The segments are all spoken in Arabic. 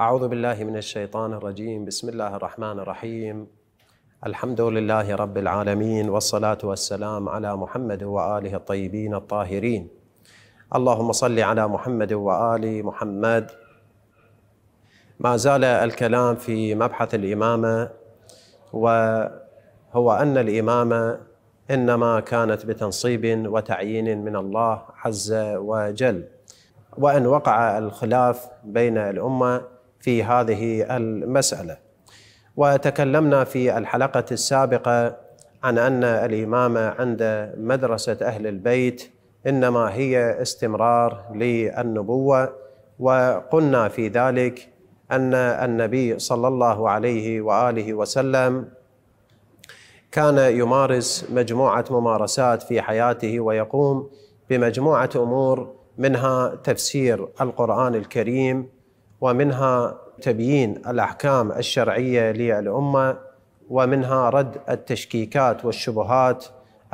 أعوذ بالله من الشيطان الرجيم بسم الله الرحمن الرحيم الحمد لله رب العالمين والصلاة والسلام على محمد وآله الطيبين الطاهرين اللهم صل على محمد وآل محمد ما زال الكلام في مبحث الإمامة وهو أن الإمامة إنما كانت بتنصيب وتعيين من الله عز وجل وإن وقع الخلاف بين الأمة في هذه المساله وتكلمنا في الحلقه السابقه عن ان الامامه عند مدرسه اهل البيت انما هي استمرار للنبوه وقلنا في ذلك ان النبي صلى الله عليه واله وسلم كان يمارس مجموعه ممارسات في حياته ويقوم بمجموعه امور منها تفسير القران الكريم ومنها تبيين الاحكام الشرعيه للامه ومنها رد التشكيكات والشبهات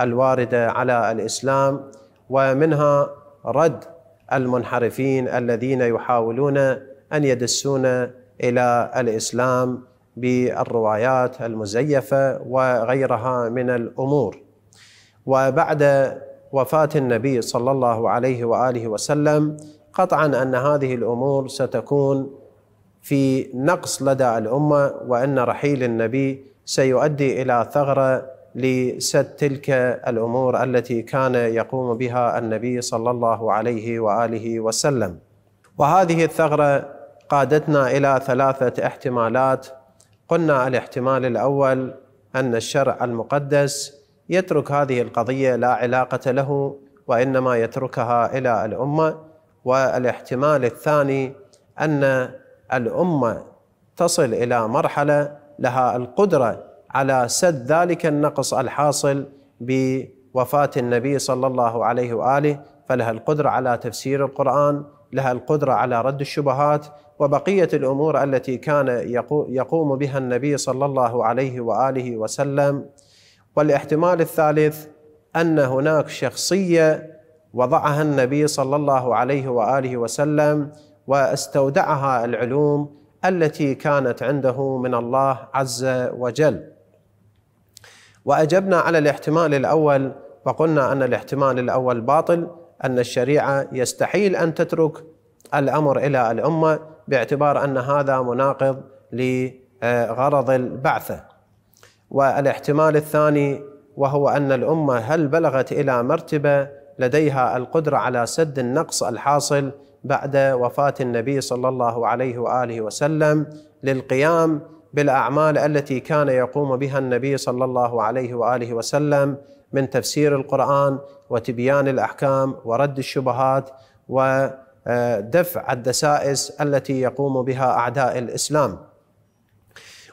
الوارده على الاسلام ومنها رد المنحرفين الذين يحاولون ان يدسون الى الاسلام بالروايات المزيفه وغيرها من الامور وبعد وفاه النبي صلى الله عليه واله وسلم قطعا ان هذه الامور ستكون في نقص لدى الامه وان رحيل النبي سيؤدي الى ثغره لسد تلك الامور التي كان يقوم بها النبي صلى الله عليه واله وسلم. وهذه الثغره قادتنا الى ثلاثه احتمالات قلنا الاحتمال الاول ان الشرع المقدس يترك هذه القضيه لا علاقه له وانما يتركها الى الامه والاحتمال الثاني ان الامه تصل الى مرحله لها القدره على سد ذلك النقص الحاصل بوفاه النبي صلى الله عليه واله فلها القدره على تفسير القران لها القدره على رد الشبهات وبقيه الامور التي كان يقوم بها النبي صلى الله عليه واله وسلم والاحتمال الثالث ان هناك شخصيه وضعها النبي صلى الله عليه واله وسلم واستودعها العلوم التي كانت عنده من الله عز وجل واجبنا على الاحتمال الاول وقلنا ان الاحتمال الاول باطل ان الشريعه يستحيل ان تترك الامر الى الامه باعتبار ان هذا مناقض لغرض البعثه والاحتمال الثاني وهو ان الامه هل بلغت الى مرتبه لديها القدره على سد النقص الحاصل بعد وفاه النبي صلى الله عليه واله وسلم للقيام بالاعمال التي كان يقوم بها النبي صلى الله عليه واله وسلم من تفسير القران وتبيان الاحكام ورد الشبهات ودفع آه، الدسائس التي يقوم بها اعداء الاسلام.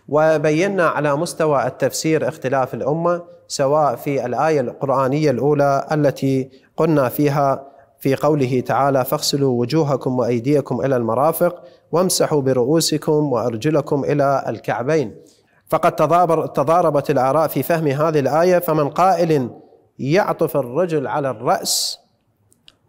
وبينا على مستوى التفسير اختلاف الامه سواء في الايه القرانيه الاولى التي قلنا فيها في قوله تعالى فاغسلوا وجوهكم وايديكم الى المرافق وامسحوا برؤوسكم وارجلكم الى الكعبين فقد تضاربت الاراء في فهم هذه الايه فمن قائل يعطف الرجل على الراس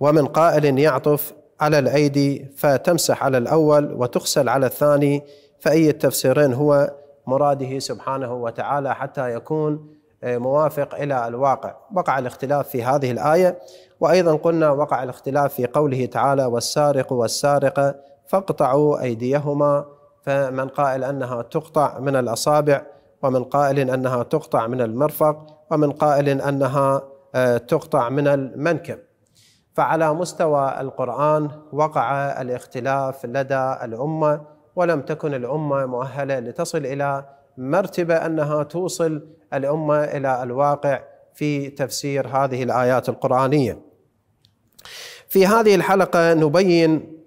ومن قائل يعطف على الايدي فتمسح على الاول وتغسل على الثاني فاي التفسيرين هو مراده سبحانه وتعالى حتى يكون آه، موافق الى الواقع وقع الاختلاف في هذه الايه وايضا قلنا وقع الاختلاف في قوله تعالى والسارق والسارقه فاقطعوا ايديهما فمن قائل انها تقطع من الاصابع ومن قائل انها تقطع من المرفق ومن قائل انها آه، تقطع من المنكب فعلى مستوى القران وقع الاختلاف لدى الامه ولم تكن الامه مؤهله لتصل الى مرتبه انها توصل الامه الى الواقع في تفسير هذه الايات القرانيه. في هذه الحلقه نبين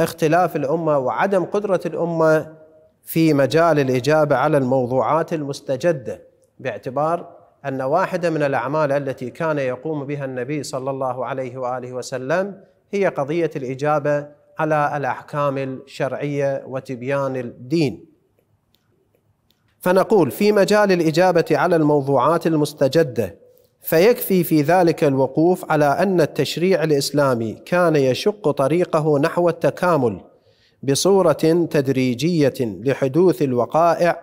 اختلاف الامه وعدم قدره الامه في مجال الاجابه على الموضوعات المستجده باعتبار ان واحده من الاعمال التي كان يقوم بها النبي صلى الله عليه واله وسلم هي قضيه الاجابه على الاحكام الشرعيه وتبيان الدين. فنقول في مجال الاجابه على الموضوعات المستجده فيكفي في ذلك الوقوف على ان التشريع الاسلامي كان يشق طريقه نحو التكامل بصوره تدريجيه لحدوث الوقائع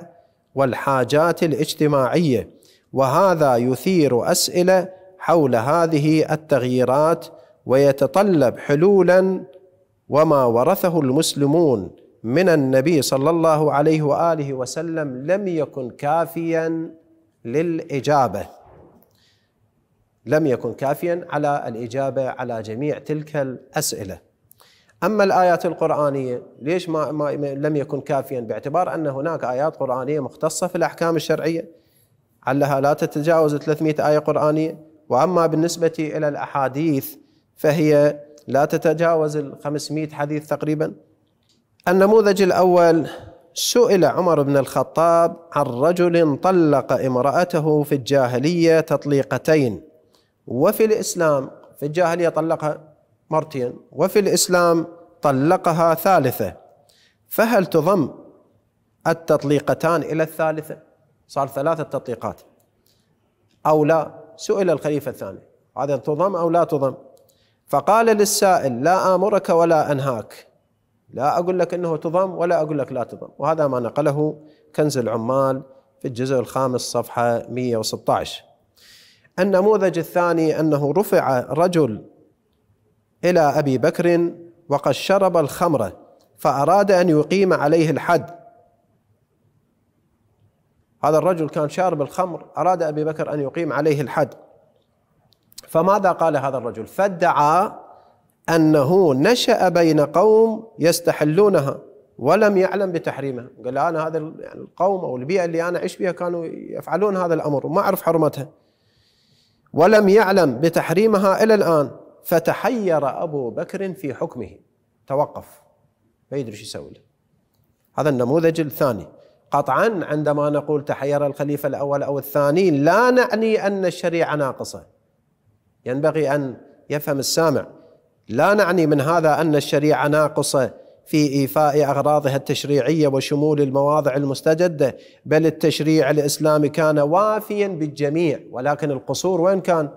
والحاجات الاجتماعيه وهذا يثير اسئله حول هذه التغييرات ويتطلب حلولا وما ورثه المسلمون من النبي صلى الله عليه واله وسلم لم يكن كافيا للاجابه لم يكن كافيا على الاجابه على جميع تلك الاسئله اما الايات القرانيه ليش ما, ما لم يكن كافيا باعتبار ان هناك ايات قرانيه مختصه في الاحكام الشرعيه علها لا تتجاوز 300 ايه قرانيه واما بالنسبه الى الاحاديث فهي لا تتجاوز ال 500 حديث تقريبا النموذج الأول سئل عمر بن الخطاب عن رجل طلق امرأته في الجاهلية تطليقتين وفي الإسلام في الجاهلية طلقها مرتين وفي الإسلام طلقها ثالثة فهل تضم التطليقتان إلى الثالثة صار ثلاثة تطليقات أو لا سئل الخليفة الثاني هذا تضم أو لا تضم فقال للسائل لا آمرك ولا أنهاك لا أقول لك أنه تضم ولا أقول لك لا تضم وهذا ما نقله كنز العمال في الجزء الخامس صفحة 116 النموذج الثاني أنه رفع رجل إلى أبي بكر وقد شرب الخمر فأراد أن يقيم عليه الحد هذا الرجل كان شارب الخمر أراد أبي بكر أن يقيم عليه الحد فماذا قال هذا الرجل فادعى أنه نشأ بين قوم يستحلونها ولم يعلم بتحريمها قال أنا هذا يعني القوم أو البيئة اللي أنا عشت فيها كانوا يفعلون هذا الأمر وما أعرف حرمتها ولم يعلم بتحريمها إلى الآن فتحير أبو بكر في حكمه توقف ما يدري شو يسوي له هذا النموذج الثاني قطعا عندما نقول تحير الخليفة الأول أو الثاني لا نعني أن الشريعة ناقصة ينبغي أن يفهم السامع لا نعني من هذا ان الشريعه ناقصه في ايفاء اغراضها التشريعيه وشمول المواضع المستجده بل التشريع الاسلامي كان وافيا بالجميع ولكن القصور وين كان؟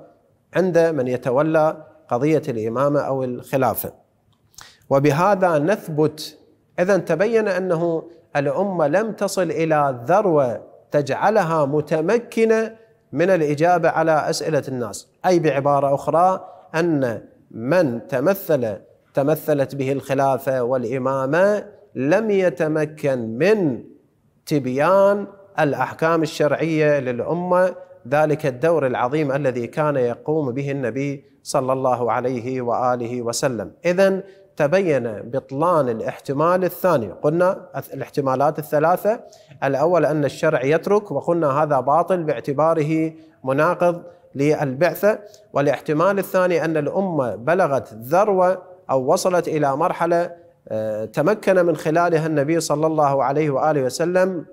عند من يتولى قضيه الامامه او الخلافه. وبهذا نثبت اذا تبين انه الامه لم تصل الى ذروه تجعلها متمكنه من الاجابه على اسئله الناس، اي بعباره اخرى ان من تمثل تمثلت به الخلافه والامامه لم يتمكن من تبيان الاحكام الشرعيه للامه ذلك الدور العظيم الذي كان يقوم به النبي صلى الله عليه واله وسلم، اذا تبين بطلان الاحتمال الثاني، قلنا الاحتمالات الثلاثه، الاول ان الشرع يترك وقلنا هذا باطل باعتباره مناقض للبعثة والاحتمال الثاني أن الأمة بلغت ذروة أو وصلت إلى مرحلة آه، تمكن من خلالها النبي صلى الله عليه وآله وسلم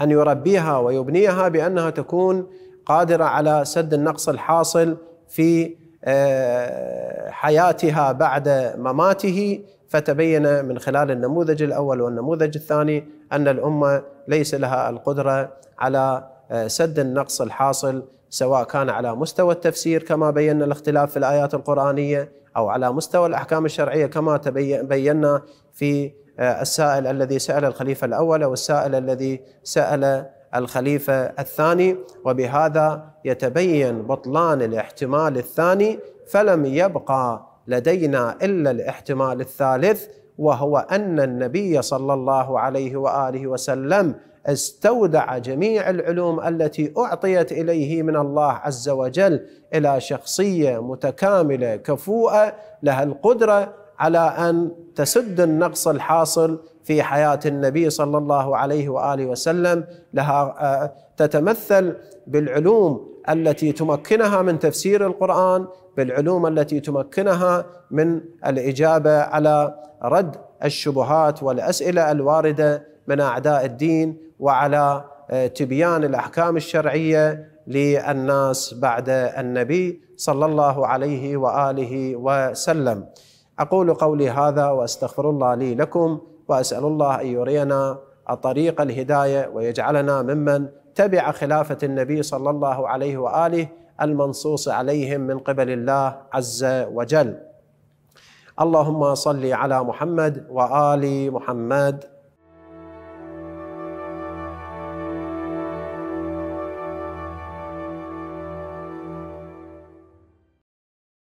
أن يربيها ويبنيها بأنها تكون قادرة على سد النقص الحاصل في آه، حياتها بعد مماته فتبين من خلال النموذج الاول والنموذج الثاني ان الامه ليس لها القدره على آه، سد النقص الحاصل سواء كان على مستوى التفسير كما بينا الاختلاف في الآيات القرآنية أو على مستوى الأحكام الشرعية كما بينا في آه، السائل الذي سأل الخليفة الأول والسائل الذي سأل الخليفة الثاني وبهذا يتبين بطلان الاحتمال الثاني فلم يبقى لدينا إلا الاحتمال الثالث وهو ان النبي صلى الله عليه واله وسلم استودع جميع العلوم التي اعطيت اليه من الله عز وجل الى شخصيه متكامله كفوءه لها القدره على ان تسد النقص الحاصل في حياه النبي صلى الله عليه واله وسلم لها آه، تتمثل بالعلوم التي تمكنها من تفسير القران بالعلوم التي تمكنها من الاجابه على رد الشبهات والاسئله الوارده من اعداء الدين وعلى آه، تبيان الاحكام الشرعيه للناس بعد النبي صلى الله عليه واله وسلم. اقول قولي هذا واستغفر الله لي لكم واسال الله ان يرينا طريق الهدايه ويجعلنا ممن تبع خلافه النبي صلى الله عليه واله المنصوص عليهم من قبل الله عز وجل. اللهم صل على محمد وال محمد